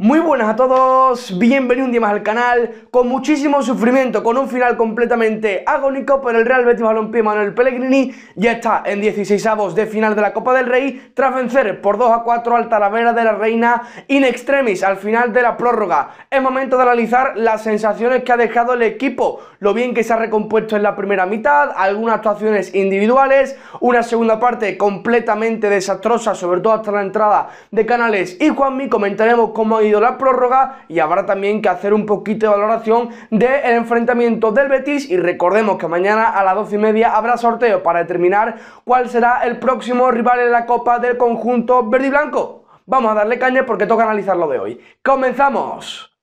Muy buenas a todos, bienvenido un día más al canal, con muchísimo sufrimiento, con un final completamente agónico, pero el Real Betis Balompié Manuel Pellegrini ya está en 16 avos de final de la Copa del Rey, tras vencer por 2 a 4 al Talavera de la Reina in extremis al final de la prórroga. Es momento de analizar las sensaciones que ha dejado el equipo, lo bien que se ha recompuesto en la primera mitad, algunas actuaciones individuales, una segunda parte completamente desastrosa, sobre todo hasta la entrada de Canales y Juanmi, comentaremos cómo ha la prórroga y habrá también que hacer un poquito de valoración del enfrentamiento del Betis y recordemos que mañana a las 12 y media habrá sorteo para determinar cuál será el próximo rival en la Copa del conjunto verde y blanco. Vamos a darle caña porque toca analizar lo de hoy. ¡Comenzamos!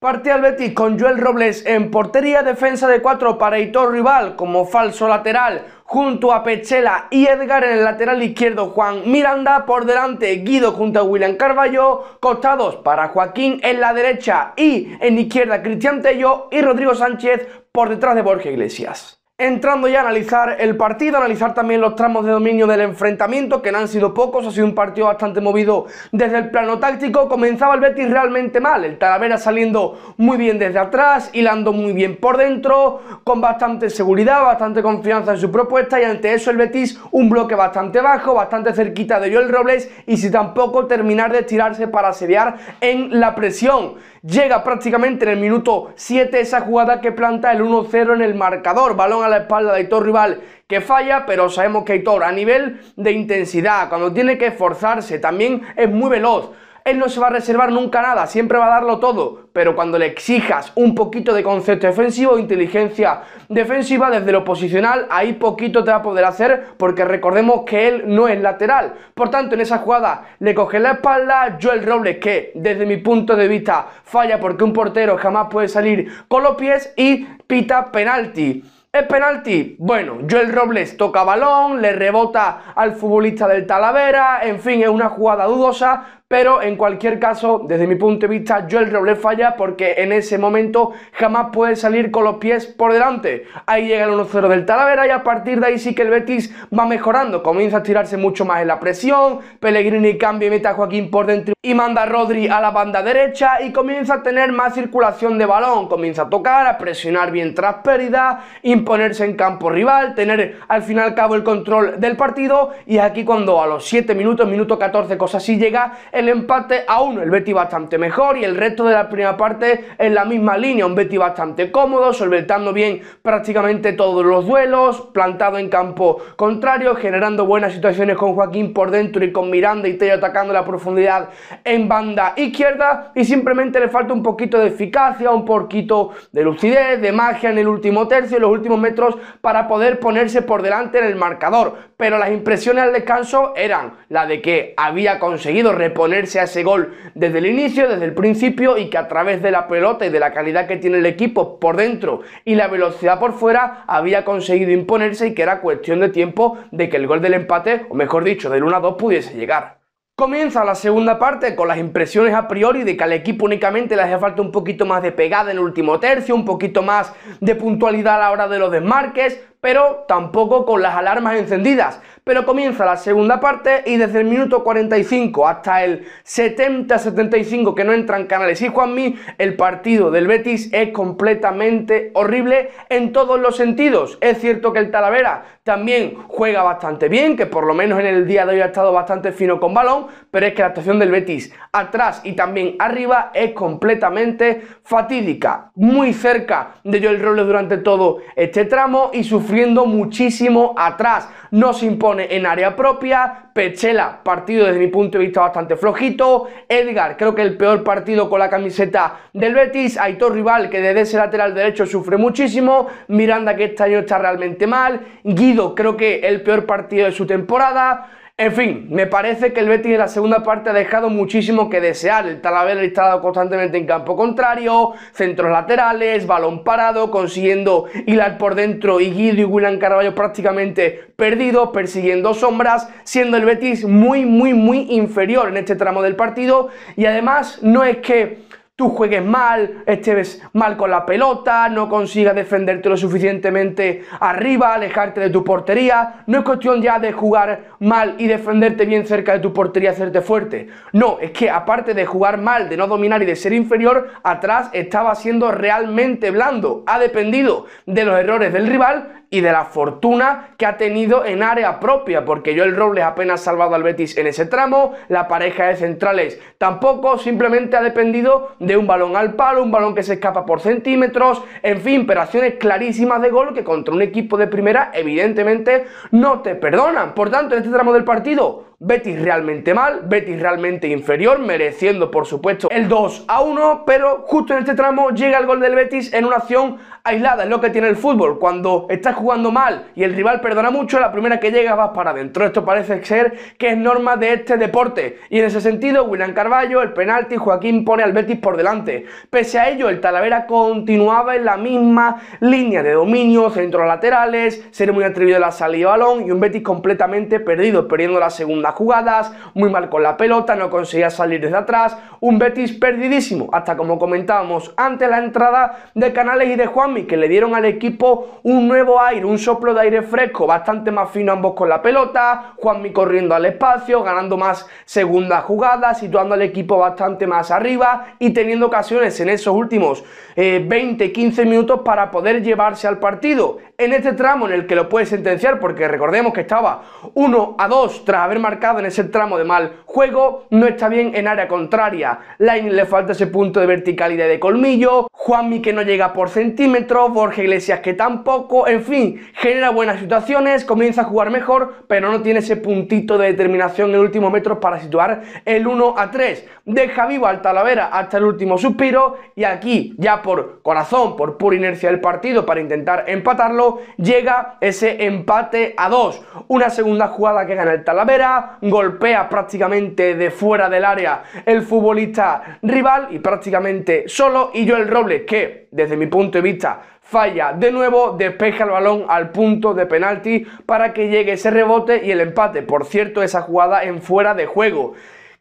Partida al Betis con Joel Robles en portería, defensa de 4 para Hitor Rival como falso lateral, junto a Pechela y Edgar en el lateral izquierdo, Juan Miranda por delante, Guido junto a William Carballo, costados para Joaquín en la derecha y en izquierda Cristian Tello y Rodrigo Sánchez por detrás de Borja Iglesias. Entrando ya a analizar el partido, analizar también los tramos de dominio del enfrentamiento, que no han sido pocos, ha sido un partido bastante movido desde el plano táctico, comenzaba el Betis realmente mal, el Talavera saliendo muy bien desde atrás, hilando muy bien por dentro, con bastante seguridad, bastante confianza en su propuesta y ante eso el Betis un bloque bastante bajo, bastante cerquita de Joel Robles y si tampoco terminar de estirarse para asediar en la presión. Llega prácticamente en el minuto 7 esa jugada que planta el 1-0 en el marcador. Balón a la espalda de Aitor Rival que falla, pero sabemos que Aitor a nivel de intensidad, cuando tiene que esforzarse, también es muy veloz él no se va a reservar nunca nada, siempre va a darlo todo, pero cuando le exijas un poquito de concepto defensivo, inteligencia defensiva desde lo posicional, ahí poquito te va a poder hacer porque recordemos que él no es lateral. Por tanto, en esa jugada le coge la espalda Joel Robles que desde mi punto de vista falla porque un portero jamás puede salir con los pies y pita penalti. ¿Es penalti? Bueno, Joel Robles toca balón, le rebota al futbolista del Talavera, en fin, es una jugada dudosa, pero en cualquier caso, desde mi punto de vista, Joel Robles falla porque en ese momento jamás puede salir con los pies por delante. Ahí llega el 1-0 del Talavera y a partir de ahí sí que el Betis va mejorando. Comienza a tirarse mucho más en la presión. Pellegrini cambia y mete a Joaquín por dentro y manda a Rodri a la banda derecha y comienza a tener más circulación de balón. Comienza a tocar, a presionar bien tras pérdida, imponerse en campo rival, tener al fin y al cabo el control del partido. Y aquí cuando a los 7 minutos, minuto 14, cosas así llega el empate a uno. El Betty bastante mejor y el resto de la primera parte en la misma línea. Un Betty bastante cómodo, solventando bien prácticamente todos los duelos, plantado en campo contrario, generando buenas situaciones con Joaquín por dentro y con Miranda y Tello atacando la profundidad en banda izquierda. Y simplemente le falta un poquito de eficacia, un poquito de lucidez, de magia en el último tercio y los últimos metros para poder ponerse por delante en el marcador. Pero las impresiones al descanso eran la de que había conseguido reponer a ese gol desde el inicio, desde el principio y que a través de la pelota y de la calidad que tiene el equipo por dentro y la velocidad por fuera había conseguido imponerse y que era cuestión de tiempo de que el gol del empate, o mejor dicho, del 1 a 2 pudiese llegar. Comienza la segunda parte con las impresiones a priori de que al equipo únicamente le hace falta un poquito más de pegada en el último tercio, un poquito más de puntualidad a la hora de los desmarques, pero tampoco con las alarmas encendidas, pero comienza la segunda parte y desde el minuto 45 hasta el 70-75 que no entran Canales y Juanmi, el partido del Betis es completamente horrible en todos los sentidos. Es cierto que el Talavera también juega bastante bien, que por lo menos en el día de hoy ha estado bastante fino con balón, pero es que la actuación del Betis atrás y también arriba es completamente fatídica, muy cerca de Joel Robles durante todo este tramo y sufriendo muchísimo atrás. No se impone en área propia, Pechela, partido desde mi punto de vista bastante flojito. Edgar, creo que el peor partido con la camiseta del Betis. Aitor Rival, que desde ese lateral derecho sufre muchísimo. Miranda, que este año está realmente mal. Guido, creo que el peor partido de su temporada. En fin, me parece que el Betis en la segunda parte ha dejado muchísimo que desear. El Talavera estado constantemente en campo contrario, centros laterales, balón parado, consiguiendo hilar por dentro y Guido y William Carvalho prácticamente perdidos, persiguiendo sombras, siendo el Betis muy, muy, muy inferior en este tramo del partido. Y además, no es que tú juegues mal, estés mal con la pelota, no consigas defenderte lo suficientemente arriba, alejarte de tu portería. No es cuestión ya de jugar mal y defenderte bien cerca de tu portería, hacerte fuerte. No, es que aparte de jugar mal, de no dominar y de ser inferior, atrás estaba siendo realmente blando. Ha dependido de los errores del rival y de la fortuna que ha tenido en área propia, porque Joel Robles apenas ha salvado al Betis en ese tramo, la pareja de centrales tampoco, simplemente ha dependido de un balón al palo, un balón que se escapa por centímetros, en fin, pero acciones clarísimas de gol que contra un equipo de primera evidentemente no te perdonan. Por tanto, en este tramo del partido, Betis realmente mal, Betis realmente inferior, mereciendo por supuesto el 2 a 1, pero justo en este tramo llega el gol del Betis en una acción aislada, es lo que tiene el fútbol, cuando estás jugando mal y el rival perdona mucho, la primera que llega vas para adentro, esto parece ser que es norma de este deporte, y en ese sentido William Carballo, el penalti, Joaquín pone al Betis por delante, pese a ello el Talavera continuaba en la misma línea de dominio, centros laterales, ser muy atrevido la salida de balón y un Betis completamente perdido, perdiendo la segunda jugadas, muy mal con la pelota, no conseguía salir desde atrás, un Betis perdidísimo, hasta como comentábamos antes, la entrada de Canales y de Juanmi, que le dieron al equipo un nuevo aire, un soplo de aire fresco, bastante más fino ambos con la pelota, Juanmi corriendo al espacio, ganando más segunda jugadas, situando al equipo bastante más arriba y teniendo ocasiones en esos últimos 20-15 eh, minutos para poder llevarse al partido en este tramo en el que lo puede sentenciar, porque recordemos que estaba 1 a 2 tras haber marcado en ese tramo de mal juego, no está bien en área contraria. Line le falta ese punto de verticalidad de colmillo, Juanmi que no llega por centímetros, Borja Iglesias que tampoco, en fin, genera buenas situaciones, comienza a jugar mejor, pero no tiene ese puntito de determinación en el último metro para situar el 1 a 3. Deja vivo al Talavera hasta el último suspiro y aquí, ya por corazón, por pura inercia del partido para intentar empatarlo, llega ese empate a dos. Una segunda jugada que gana el Talavera, golpea prácticamente de fuera del área el futbolista rival y prácticamente solo y yo el Robles que desde mi punto de vista falla de nuevo, despeja el balón al punto de penalti para que llegue ese rebote y el empate. Por cierto, esa jugada en fuera de juego.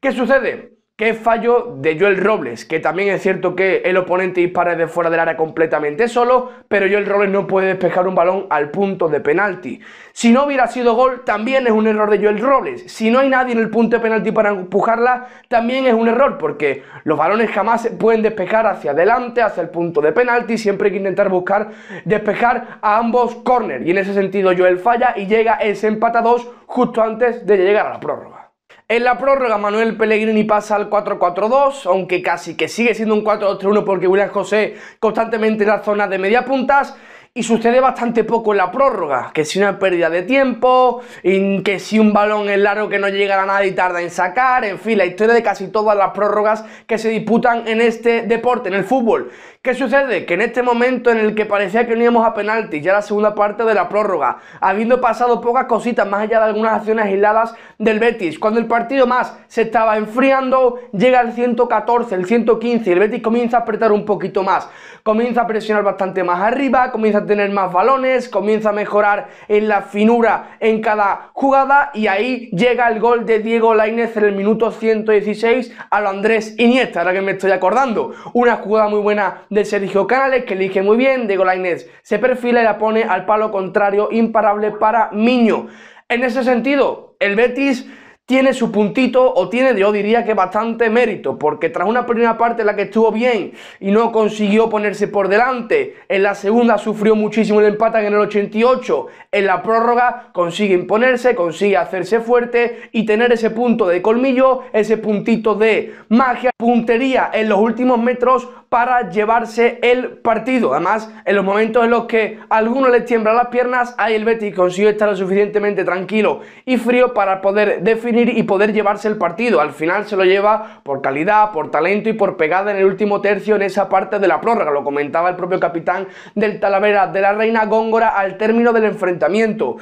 ¿Qué sucede? ¿Qué fallo de Joel Robles? Que también es cierto que el oponente dispara de fuera del área completamente solo, pero Joel Robles no puede despejar un balón al punto de penalti. Si no hubiera sido gol, también es un error de Joel Robles. Si no hay nadie en el punto de penalti para empujarla, también es un error, porque los balones jamás se pueden despejar hacia adelante, hacia el punto de penalti. Siempre hay que intentar buscar despejar a ambos corners. Y en ese sentido, Joel falla y llega ese empata 2 justo antes de llegar a la prórroga. En la prórroga, Manuel Pellegrini pasa al 4-4-2, aunque casi que sigue siendo un 4-2-3-1 porque William José constantemente en la zona de media puntas. Y sucede bastante poco en la prórroga, que si una pérdida de tiempo, que si un balón es largo que no llega a nadie y tarda en sacar, en fin, la historia de casi todas las prórrogas que se disputan en este deporte, en el fútbol. ¿Qué sucede? Que en este momento en el que parecía que no íbamos a penaltis, ya la segunda parte de la prórroga, habiendo pasado pocas cositas más allá de algunas acciones aisladas del Betis, cuando el partido más se estaba enfriando, llega el 114, el 115 y el Betis comienza a apretar un poquito más, comienza a presionar bastante más arriba, comienza a tener más balones, comienza a mejorar en la finura en cada jugada y ahí llega el gol de Diego Lainez en el minuto 116 a lo Andrés Iniesta, ahora que me estoy acordando. Una jugada muy buena de Sergio Canales que elige muy bien, Diego Lainez se perfila y la pone al palo contrario imparable para Miño. En ese sentido, el Betis tiene su puntito o tiene, yo diría que bastante mérito, porque tras una primera parte en la que estuvo bien y no consiguió ponerse por delante, en la segunda sufrió muchísimo el empate en el 88, en la prórroga consigue imponerse, consigue hacerse fuerte y tener ese punto de colmillo, ese puntito de magia, puntería en los últimos metros para llevarse el partido. Además, en los momentos en los que a alguno les tiembla las piernas, ahí el Betis consigue estar lo suficientemente tranquilo y frío para poder definir y poder llevarse el partido. Al final se lo lleva por calidad, por talento y por pegada en el último tercio en esa parte de la prórroga. Lo comentaba el propio capitán del Talavera de la Reina Góngora al término del enfrentamiento.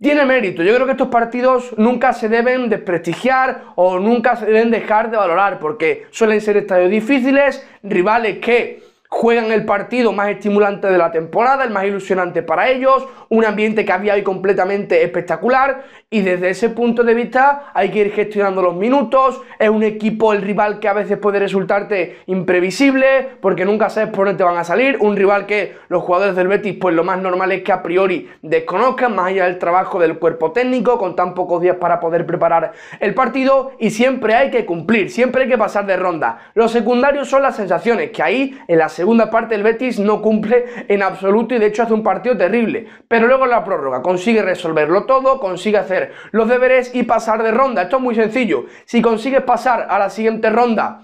Tiene mérito, yo creo que estos partidos nunca se deben desprestigiar o nunca se deben dejar de valorar porque suelen ser estadios difíciles, rivales que juegan el partido más estimulante de la temporada, el más ilusionante para ellos, un ambiente que había hoy completamente espectacular y desde ese punto de vista hay que ir gestionando los minutos, es un equipo, el rival que a veces puede resultarte imprevisible, porque nunca sabes por dónde te van a salir, un rival que los jugadores del Betis pues lo más normal es que a priori desconozcan, más allá del trabajo del cuerpo técnico, con tan pocos días para poder preparar el partido, y siempre hay que cumplir, siempre hay que pasar de ronda. Los secundarios son las sensaciones, que ahí en la segunda parte el Betis no cumple en absoluto y de hecho hace un partido terrible, pero luego en la prórroga consigue resolverlo todo, consigue hacer los deberes y pasar de ronda. Esto es muy sencillo. Si consigues pasar a la siguiente ronda,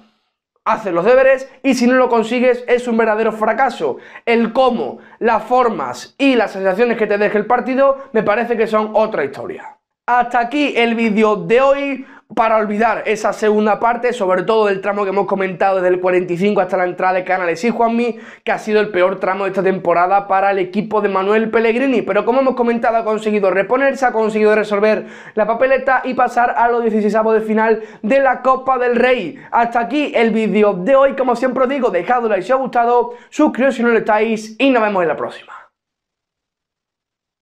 haces los deberes y si no lo consigues es un verdadero fracaso. El cómo, las formas y las sensaciones que te deje el partido me parece que son otra historia. Hasta aquí el vídeo de hoy para olvidar esa segunda parte, sobre todo del tramo que hemos comentado desde el 45 hasta la entrada de Canales y Juanmi, que ha sido el peor tramo de esta temporada para el equipo de Manuel Pellegrini. Pero como hemos comentado, ha conseguido reponerse, ha conseguido resolver la papeleta y pasar a los 16 de final de la Copa del Rey. Hasta aquí el vídeo de hoy. Como siempre os digo, dejadlo like si os ha gustado, suscribíos si no lo estáis y nos vemos en la próxima.